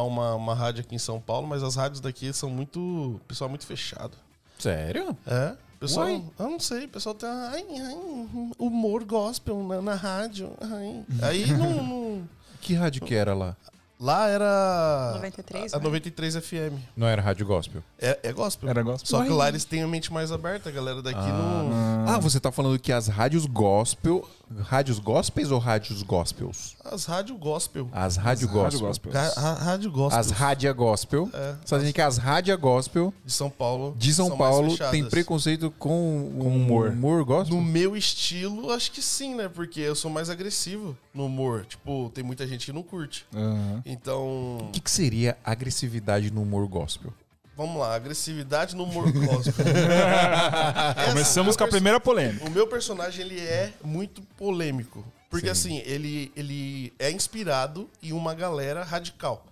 uma, uma rádio aqui em São Paulo, mas as rádios daqui são muito. pessoal é muito fechado. Sério? É. Pessoal, Uai. eu não sei, o pessoal tem tá, ai, ai, humor gospel na, na rádio. ai. Aí não, não- Que rádio que era lá? Lá era. 93, a, a 93 FM. Não era rádio gospel. É, é gospel. Era gospel. Só que lá eles têm a mente mais aberta, a galera daqui ah. não. Ah, você tá falando que as rádios gospel Rádios gospels ou rádios gospels? As rádio gospel. As rádio as gospel. Rádio gospel. As rádio gospel. É. Só as... que as rádio gospel... De São Paulo. De São Paulo tem preconceito com, com humor. humor gospel? No meu estilo, acho que sim, né? Porque eu sou mais agressivo no humor. Tipo, tem muita gente que não curte. Uhum. Então... O que, que seria agressividade no humor gospel? Vamos lá, agressividade no humor cósmico. Começamos com a primeira polêmica. O meu personagem ele é muito polêmico. Porque Sim. assim, ele, ele é inspirado em uma galera radical.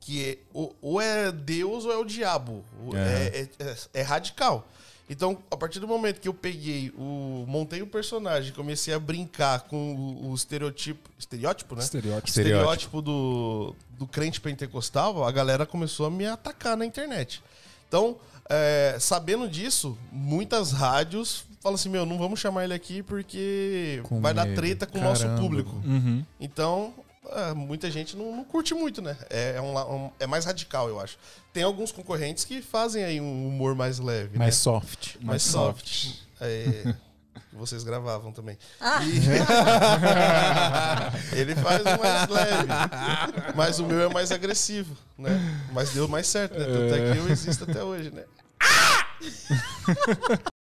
Que é, ou, ou é Deus ou é o diabo. É. É, é, é, é radical. Então, a partir do momento que eu peguei o. montei o personagem, comecei a brincar com o, o estereotipo. Estereótipo, né? Estereótipo. Estereótipo do, do crente pentecostal, a galera começou a me atacar na internet. Então, é, sabendo disso, muitas rádios falam assim: meu, não vamos chamar ele aqui porque com vai medo. dar treta com Caramba. o nosso público. Uhum. Então, ah, muita gente não, não curte muito, né? É, é, um, é mais radical, eu acho. Tem alguns concorrentes que fazem aí um humor mais leve. Mais né? soft. Mais, mais soft. soft. É, vocês gravavam também. Ah. E... ele faz um mais leve. Mas o meu é mais agressivo, né? Mas deu mais certo, né? Tanto é que eu existo até hoje, né? Ah!